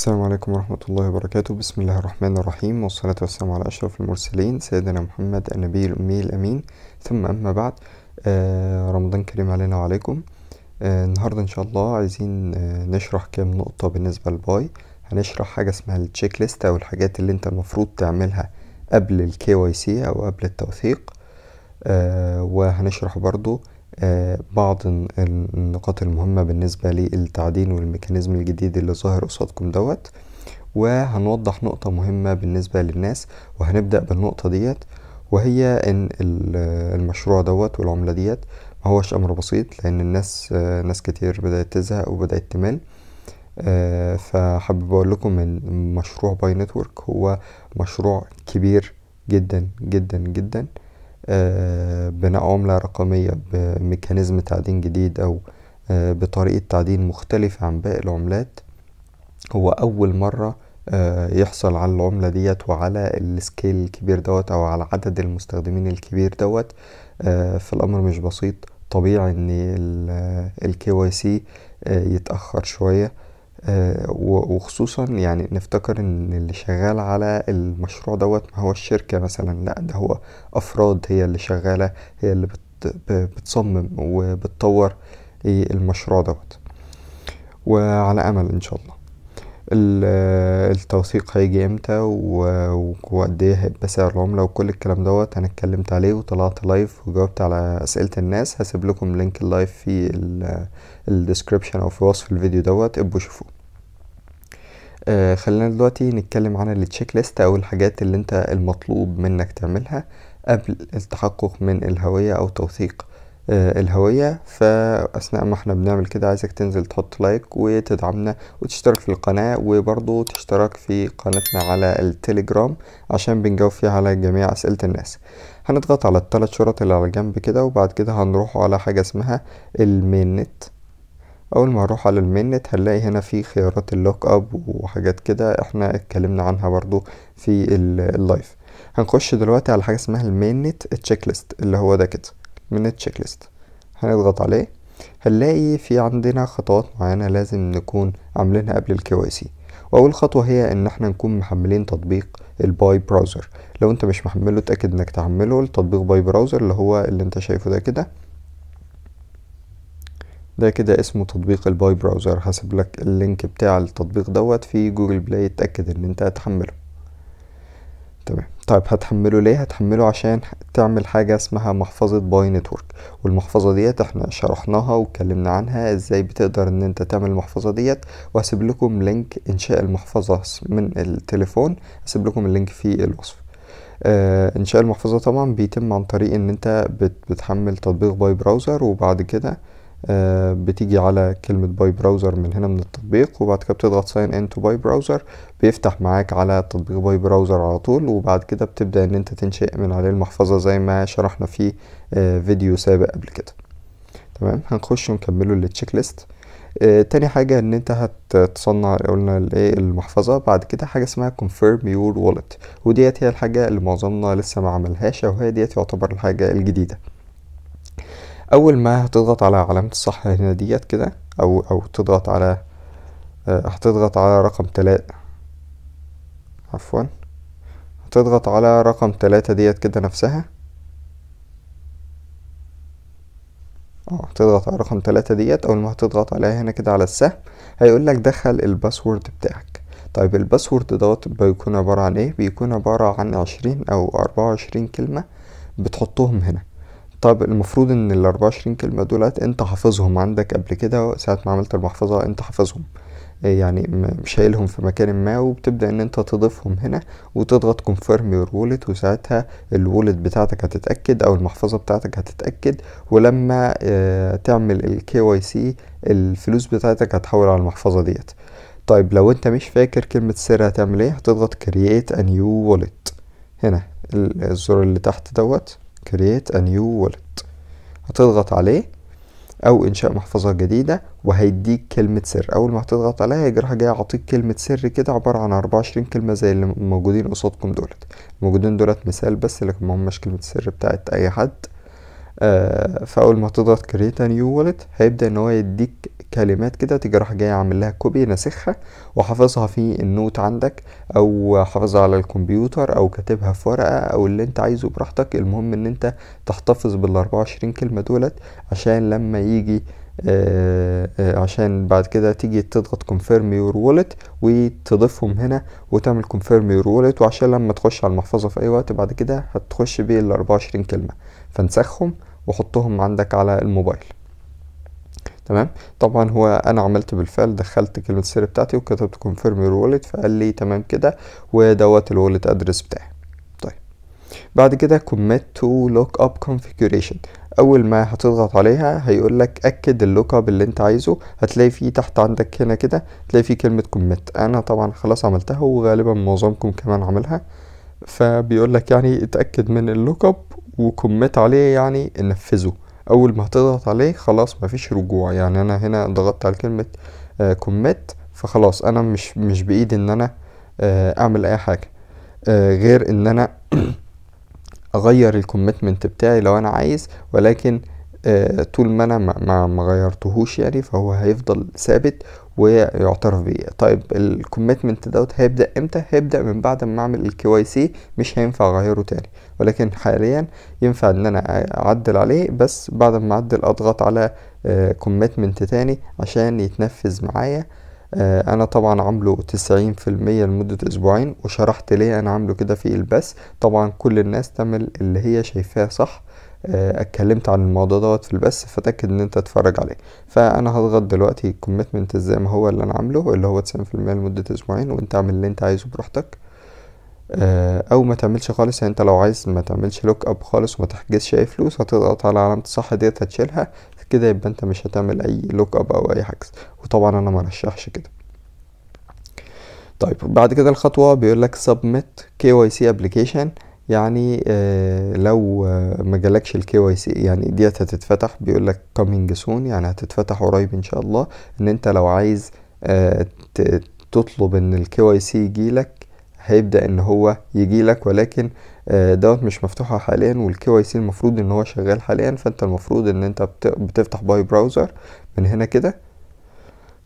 السلام عليكم ورحمة الله وبركاته بسم الله الرحمن الرحيم والصلاة والسلام على أشرف المرسلين سيدنا محمد النبي الأمي الأمين ثم أما بعد آه رمضان كريم علينا وعليكم آه النهاردة إن شاء الله عايزين آه نشرح كام نقطة بالنسبة للباي هنشرح حاجة اسمها التشيك ليست أو الحاجات اللي أنت المفروض تعملها قبل الكي واي سي أو قبل التوثيق آه وهنشرح برضو آه، بعض النقاط المهمة بالنسبة للتعدين والميكانيزم الجديد اللي ظاهر قصادكم دوت وهنوضح نقطة مهمة بالنسبة للناس وهنبدأ بالنقطة ديت وهي ان المشروع دوت والعملة ديت ما هوش امر بسيط لان الناس آه، ناس كتير بدأت تزهق وبدأت تمل آه، فحابب اقول لكم ان مشروع باي نتورك هو مشروع كبير جدا جدا جدا آه، بناء عملة رقمية بميكانيزم تعدين جديد أو آه، بطريقة تعدين مختلفة عن باقي العملات هو أول مرة آه، يحصل على العملة ديت وعلى السكيل الكبير دوت أو على عدد المستخدمين الكبير دوت فالأمر مش بسيط طبيعي إن الكي واي سي يتأخر شوية آه، وخصوصا يعني نفتكر ان اللي شغال على المشروع دوت ما هو الشركة مثلا لا ده هو افراد هي اللي شغالة هي اللي بت بتصمم وبتطور المشروع دوت وعلى امل ان شاء الله التوثيق هيجي امتى وقد ايه هيبقى سعر العملة وكل الكلام دوت انا اتكلمت عليه وطلعت لايف وجاوبت على اسئلة الناس هسيب لكم لينك اللايف في الديسكريبشن او في وصف الفيديو دوت ابقوا شوفوه آه خلينا دلوقتي نتكلم عن التشيك ليست او الحاجات اللي انت المطلوب منك تعملها قبل التحقق من الهوية او توثيق آه، الهوية فأثناء ما احنا بنعمل كده عايزك تنزل تحط لايك وتدعمنا وتشترك في القناة وبرضو تشترك في قناتنا على التليجرام عشان بنجاوب فيها على جميع أسئلة الناس هنضغط على الثلاث شرط اللي على جنب كده وبعد كده هنروح على حاجة اسمها المينت اول ما هروح على المينت هنلاقي هنا في خيارات اللوك اب وحاجات كده احنا اتكلمنا عنها برضو في اللايف هنخش دلوقتي على حاجه اسمها المينت تشيك ليست اللي هو ده كده من التشيك ليست هنضغط عليه هنلاقي في عندنا خطوات معينة لازم نكون عاملينها قبل الكي سي واول خطوة هي ان احنا نكون محملين تطبيق الباي براوزر لو انت مش محمله اتأكد انك تحمله التطبيق باي براوزر اللي هو اللي انت شايفه ده كده ده كده اسمه تطبيق الباي براوزر هسيب لك اللينك بتاع التطبيق دوت في جوجل بلاي اتأكد ان انت هتحمله تمام طيب هتحمله ليه هتحمله عشان تعمل حاجة اسمها محفظة باي نتورك والمحفظة ديت احنا شرحناها واتكلمنا عنها ازاي بتقدر ان انت تعمل المحفظة ديت وهسيب لكم لينك انشاء المحفظة من التليفون هسيب لكم اللينك في الوصف آه انشاء المحفظة طبعا بيتم عن طريق ان انت بتحمل تطبيق باي براوزر وبعد كده آه، بتيجي على كلمة باي براوزر من هنا من التطبيق وبعد كده بتضغط ساين ان تو باي براوزر بيفتح معاك على تطبيق باي براوزر على طول وبعد كده بتبدأ ان انت تنشئ من عليه المحفظة زي ما شرحنا في آه، فيديو سابق قبل كده تمام هنخش ونكمله للتشيك ليست آه، تاني حاجة ان انت هتصنع قلنا الايه المحفظة بعد كده حاجة اسمها confirm your wallet وديت هي الحاجة اللي معظمنا لسه ما عملهاش او هي ديت يعتبر الحاجة الجديدة اول ما هتضغط على علامة الصح هنا ديت كده او او تضغط على آه، هتضغط على رقم تلاتة عفوا هتضغط على رقم تلاتة ديت كده نفسها اه تضغط على رقم تلاتة ديت اول ما هتضغط عليها هنا كده على السهم هيقولك دخل الباسورد بتاعك طيب الباسورد دوت بيكون عبارة عن ايه بيكون عبارة عن عشرين او اربعة وعشرين كلمة بتحطهم هنا طب المفروض ان ال 24 كلمة دولت انت حافظهم عندك قبل كده ساعة ما عملت المحفظة انت حافظهم آه، يعني شايلهم في مكان ما وبتبدأ ان انت تضيفهم هنا وتضغط confirm your wallet وساعتها الوولت بتاعتك هتتأكد او المحفظة بتاعتك هتتأكد ولما آه، تعمل الكي واي سي الفلوس بتاعتك هتحول على المحفظة ديت طيب لو انت مش فاكر كلمة سر هتعمل ايه هتضغط create a new wallet هنا الزر اللي تحت دوت create a new wallet هتضغط عليه او انشاء محفظة جديدة وهيديك كلمة سر اول ما هتضغط عليها هيجي راح جاي عطيك كلمة سر كده عبارة عن اربعة وعشرين كلمة زي اللي موجودين قصادكم دولت الموجودين دولت مثال بس لكن مهمش كلمة سر بتاعت اي حد آه، فاول ما تضغط كريت نيو والت هيبدا ان هو يديك كلمات كده تيجي راح جاي عامل لها كوبي ناسخها وحافظها في النوت عندك او حافظها على الكمبيوتر او كاتبها في ورقه او اللي انت عايزه براحتك المهم ان انت تحتفظ بال 24 كلمه دولت عشان لما يجي آآ آه، آه، عشان بعد كده تيجي تضغط كونفيرم يور وولت وتضيفهم هنا وتعمل كونفيرم يور وولت وعشان لما تخش على المحفظه في اي وقت بعد كده هتخش بال 24 كلمه فنسخهم وحطهم عندك على الموبايل تمام طبعا هو انا عملت بالفعل دخلت كلمه السر بتاعتي وكتبت كونفيرم يور والت فقال لي تمام كده ودوت الوالت ادرس بتاعي طيب بعد كده كوميت تو لوك اب كونفيجريشن اول ما هتضغط عليها هيقول لك اكد اللوك اب اللي انت عايزه هتلاقي فيه تحت عندك هنا كده تلاقي فيه كلمه كوميت انا طبعا خلاص عملتها وغالبا معظمكم كمان عملها فبيقول لك يعني اتاكد من اللوك اب وكمت عليه يعني نفذه اول ما هتضغط عليه خلاص مفيش رجوع يعني انا هنا ضغطت على كلمة آه، كمت فخلاص انا مش مش بايدي ان انا آه، اعمل اي حاجة آه، غير ان انا اغير الكوميتمنت بتاعي لو انا عايز ولكن طول ما انا ما غيرتهوش يعني فهو هيفضل ثابت ويعترف بيه طيب الكوميتمنت دوت هيبدا امتى هيبدا من بعد ما اعمل الكي واي سي مش هينفع اغيره تاني ولكن حاليا ينفع ان انا اعدل عليه بس بعد ما اعدل اضغط على كوميتمنت آه، تاني عشان يتنفذ معايا آه، انا طبعا عامله تسعين في المية لمدة اسبوعين وشرحت ليه انا عامله كده في البث طبعا كل الناس تعمل اللي هي شايفاه صح آه، اتكلمت عن الموضوع دوت في البث فتأكد ان انت تتفرج عليه فانا هضغط دلوقتي الكوميتمنت زي ما هو اللي انا عامله اللي هو 90% لمدة اسبوعين وانت اعمل اللي انت عايزه براحتك آه، او ما تعملش خالص يعني انت لو عايز ما تعملش لوك اب خالص وما تحجزش اي فلوس هتضغط على علامة الصح ديت هتشيلها كده يبقى انت مش هتعمل اي لوك اب او اي حجز وطبعا انا مرشحش كده طيب بعد كده الخطوه بيقول لك سبميت كي واي سي ابلكيشن يعني آه، لو آه، ما جالكش الكي واي سي يعني ديت هتتفتح بيقول لك كومينج سون يعني هتتفتح قريب ان شاء الله ان انت لو عايز آه، تطلب ان الكي واي سي يجيلك هيبدا ان هو يجيلك ولكن دوت مش مفتوحه حاليا والكي واي سي المفروض ان هو شغال حاليا فانت المفروض ان انت بتفتح باي براوزر من هنا كده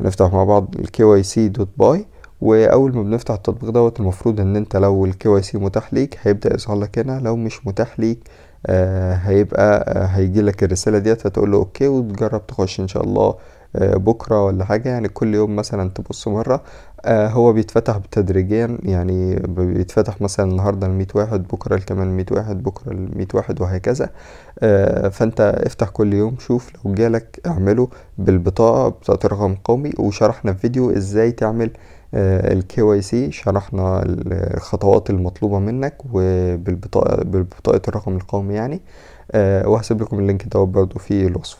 نفتح مع بعض الكي واي سي دوت باي واول ما بنفتح التطبيق دوت المفروض ان انت لو الكي واي سي متاح ليك هيبدا يظهر لك هنا لو مش متاح ليك آه هيبقى آه هيجي لك الرساله ديت هتقول له اوكي وتجرب تخش ان شاء الله آه بكره ولا حاجه يعني كل يوم مثلا تبص مره آه، هو بيتفتح تدريجيا يعني بيتفتح مثلا النهارده ل واحد بكره كمان 100 واحد بكره ل واحد وهكذا آه، فانت افتح كل يوم شوف لو جالك اعمله بالبطاقه بطاقه رقم قومي وشرحنا في فيديو ازاي تعمل الكي واي سي شرحنا الخطوات المطلوبة منك وبالبطاقة الرقم القومي يعني آه، وهسيب لكم اللينك ده برضو في الوصف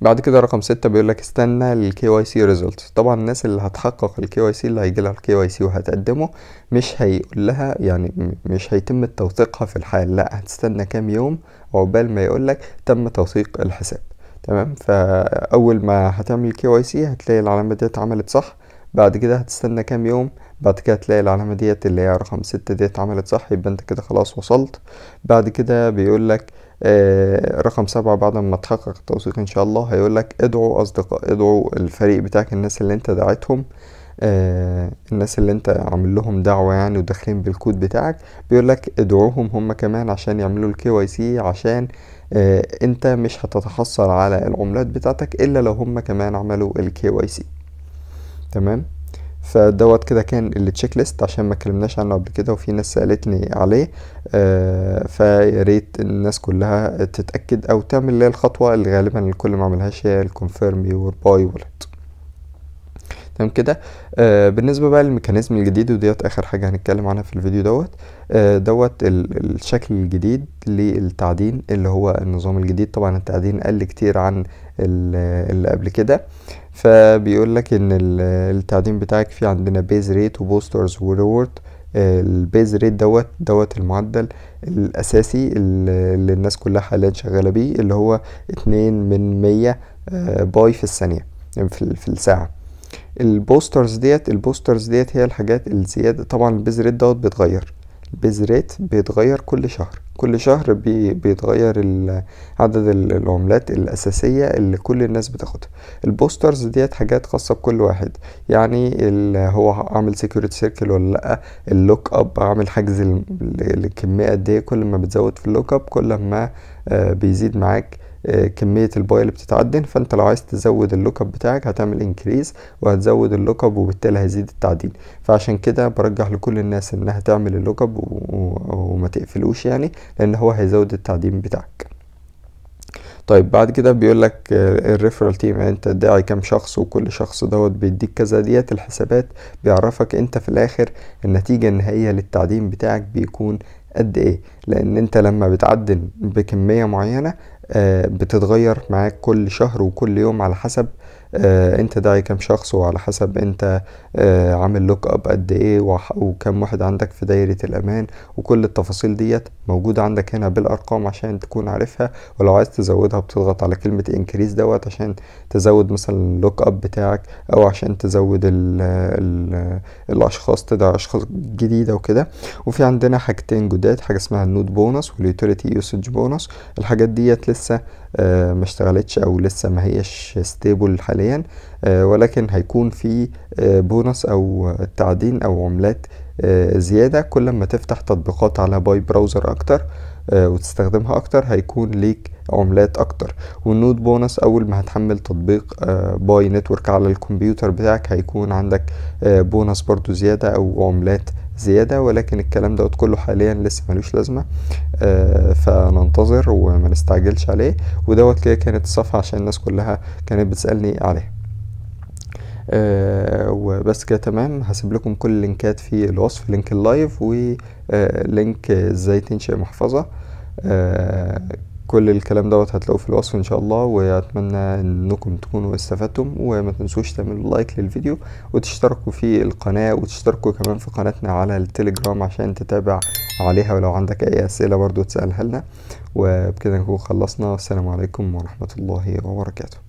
بعد كده رقم ستة بيقول لك استنى الكي واي سي ريزلت طبعا الناس اللي هتحقق الكي واي سي اللي هيجي لها الكي واي سي وهتقدمه مش هيقول لها يعني مش هيتم توثيقها في الحال لا هتستنى كام يوم عقبال ما يقول لك تم توثيق الحساب تمام فاول ما هتعمل الكي واي سي هتلاقي العلامه دي اتعملت صح بعد كده هتستنى كام يوم بعد كده هتلاقي العلامة ديت اللي هي رقم ستة ديت عملت صح يبقى انت كده خلاص وصلت بعد كده بيقولك آه رقم سبعة بعد ما تحقق التوثيق ان شاء الله هيقولك ادعو اصدقاء ادعو الفريق بتاعك الناس اللي انت دعيتهم آه الناس اللي انت عامل لهم دعوة يعني وداخلين بالكود بتاعك بيقولك ادعوهم هم كمان عشان يعملوا الكي واي سي عشان آه انت مش هتتحصل على العملات بتاعتك الا لو هم كمان عملوا الكي واي سي تمام فدوت كده كان التشيك ليست عشان ما اتكلمناش عنه قبل كده وفي ناس سالتني عليه آه فيا ريت الناس كلها تتاكد او تعمل اللي الخطوه اللي غالبا الكل ما عملهاش هي الكونفيرم يور باي وولت تمام كده آه بالنسبه بقى للميكانيزم الجديد وديت اخر حاجه هنتكلم عنها في الفيديو دوت آه دوت الشكل الجديد للتعدين اللي هو النظام الجديد طبعا التعدين قل كتير عن اللي قبل كده فبيقول لك ان التعدين بتاعك في عندنا بيز ريت وبوسترز وريورد البيز ريت دوت دوت المعدل الاساسي اللي الناس كلها حاليا شغاله بيه اللي هو اتنين من مية آه، باي في الثانيه يعني في الساعه البوسترز ديت البوسترز ديت هي الحاجات الزياده طبعا البيز ريت دوت بيتغير البيز بيتغير كل شهر كل شهر بي بيتغير عدد العملات الأساسية اللي كل الناس بتاخدها البوسترز ديت حاجات خاصة بكل واحد يعني هو عامل سيكوريتي سيركل ولا لأ اللوك أب عامل حجز الكمية قد إيه كل ما بتزود في اللوك أب كل ما آه، بيزيد معاك كمية الباي اللي بتتعدن فانت لو عايز تزود اللوك اب بتاعك هتعمل انكريز وهتزود اللوك اب وبالتالي هيزيد التعدين فعشان كده برجح لكل الناس انها تعمل اللوك اب وما تقفلوش يعني لان هو هيزود التعدين بتاعك طيب بعد كده بيقول لك الريفرال تيم يعني انت داعي كام شخص وكل شخص دوت بيديك كذا ديت الحسابات بيعرفك انت في الاخر النتيجه النهائيه للتعدين بتاعك بيكون قد ايه لان انت لما بتعدل بكميه معينه آه، بتتغير معاك كل شهر وكل يوم على حسب آه، انت داعي كام شخص وعلى حسب انت آه، عامل لوك اب قد ايه وكم واحد عندك في دايره الامان وكل التفاصيل ديت موجوده عندك هنا بالارقام عشان تكون عارفها ولو عايز تزودها بتضغط على كلمه انكريز دوت عشان تزود مثلا اللوك اب بتاعك او عشان تزود الـ الـ الاشخاص تدعي اشخاص جديده وكده وفي عندنا حاجتين جداد حاجه اسمها النود بونص واليوتيليتي يوسج بونص الحاجات ديت لسه آه، ما اشتغلتش او لسه ما هيش ستيبل حاليا آه، ولكن هيكون في آه، بونص او تعدين او عملات زيادة كل ما تفتح تطبيقات على باي براوزر اكتر آه، وتستخدمها اكتر هيكون ليك عملات اكتر والنود بونص اول ما هتحمل تطبيق آه، باي نتورك على الكمبيوتر بتاعك هيكون عندك آه، بونص برضو زيادة او عملات زيادة ولكن الكلام دوت كله حاليا لسه ملوش لازمة آه فننتظر وما نستعجلش عليه ودوت كده كانت الصفحة عشان الناس كلها كانت بتسألني عليها آه، وبس كده تمام هسيب لكم كل اللينكات في الوصف لينك اللايف ولينك آه، ازاي تنشئ محفظة آه، كل الكلام دوت هتلاقوه في الوصف ان شاء الله واتمنى انكم تكونوا استفدتم وما تنسوش تعملوا لايك للفيديو وتشتركوا في القناة وتشتركوا كمان في قناتنا على التليجرام عشان تتابع عليها ولو عندك اي اسئلة برضو تسألها لنا وبكده نكون خلصنا والسلام عليكم ورحمة الله وبركاته